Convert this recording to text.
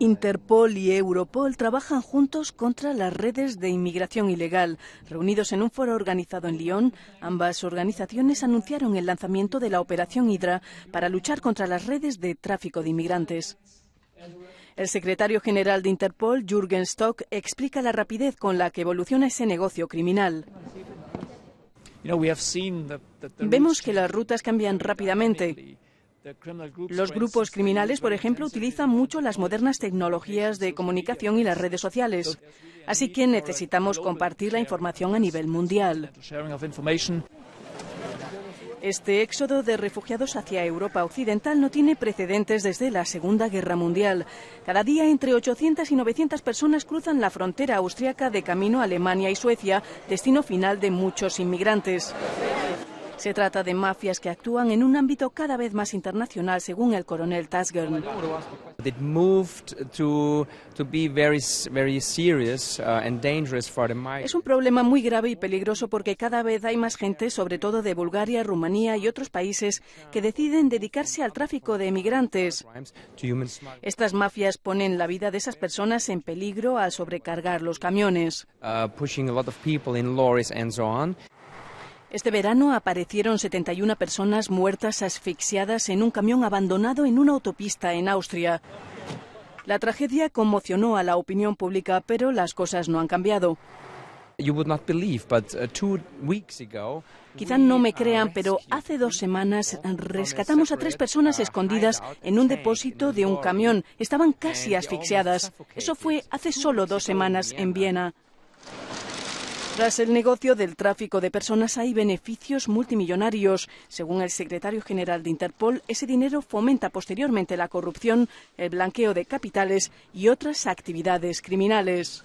Interpol y Europol trabajan juntos contra las redes de inmigración ilegal. Reunidos en un foro organizado en Lyon, ambas organizaciones anunciaron el lanzamiento de la Operación Hydra para luchar contra las redes de tráfico de inmigrantes. El secretario general de Interpol, Jürgen Stock, explica la rapidez con la que evoluciona ese negocio criminal. Vemos que las rutas cambian rápidamente. Los grupos criminales, por ejemplo, utilizan mucho las modernas tecnologías de comunicación y las redes sociales, así que necesitamos compartir la información a nivel mundial. Este éxodo de refugiados hacia Europa Occidental no tiene precedentes desde la Segunda Guerra Mundial. Cada día entre 800 y 900 personas cruzan la frontera austriaca de camino a Alemania y Suecia, destino final de muchos inmigrantes. Se trata de mafias que actúan en un ámbito cada vez más internacional, según el coronel Tasgern. es un problema muy grave y peligroso porque cada vez hay más gente, sobre todo de Bulgaria, Rumanía y otros países, que deciden dedicarse al tráfico de emigrantes. Estas mafias ponen la vida de esas personas en peligro al sobrecargar los camiones. Uh, este verano aparecieron 71 personas muertas asfixiadas en un camión abandonado en una autopista en Austria. La tragedia conmocionó a la opinión pública, pero las cosas no han cambiado. Uh, Quizá no me crean, pero hace dos semanas rescatamos a tres personas escondidas en un depósito de un camión. Estaban casi asfixiadas. Eso fue hace solo dos semanas en Viena. Tras el negocio del tráfico de personas hay beneficios multimillonarios. Según el secretario general de Interpol, ese dinero fomenta posteriormente la corrupción, el blanqueo de capitales y otras actividades criminales.